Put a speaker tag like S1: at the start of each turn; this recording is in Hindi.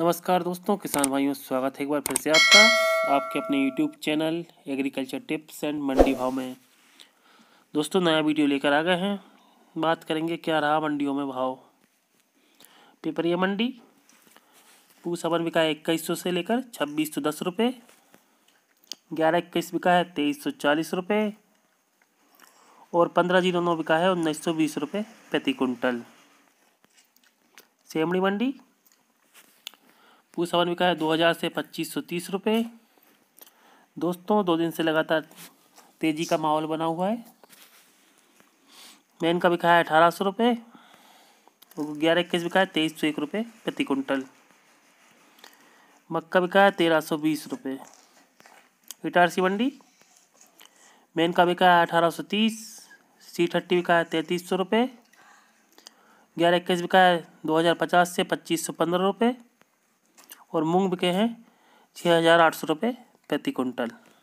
S1: नमस्कार दोस्तों किसान भाइयों स्वागत है एक बार फिर से आपका आपके अपने YouTube channel agriculture tips and Mandi Bhav में दोस्तों नया वीडियो लेकर आ गए हैं बात करेंगे क्या रहा मंडियों में भाव पिपरिया मंडी पूसा वन बिका है इक्कीस से लेकर छब्बीस सौ दस रुपये ग्यारह इक्कीस बिका है तेईस सौ चालीस रुपये और पंद्रह जीरो नौ बिका है उन्नीस सौ बीस रुपये प्रति कुंटल सेमड़ी मंडी पूछ सावन बिका है दो हज़ार से पच्चीस सौ तीस रुपये दोस्तों दो दिन से लगातार तेज़ी का माहौल बना हुआ है मैन का बिका है अठारह सौ रुपये ग्यारह इक्कीस बिका है तेईस सौ एक रुपये प्रति कुंटल मक्का बिका है तेरह सौ बीस रुपये इटारसी मंडी मेन का बिका है अठारह सौ तीस सी थर्टी बिका है तैंतीस सौ रुपये ग्यारह इक्कीस बिका है दो हज़ार पचास से पच्चीस सौ पंद्रह रुपये और मूंग बिके हैं छः हज़ार आठ सौ रुपये प्रति कुंटल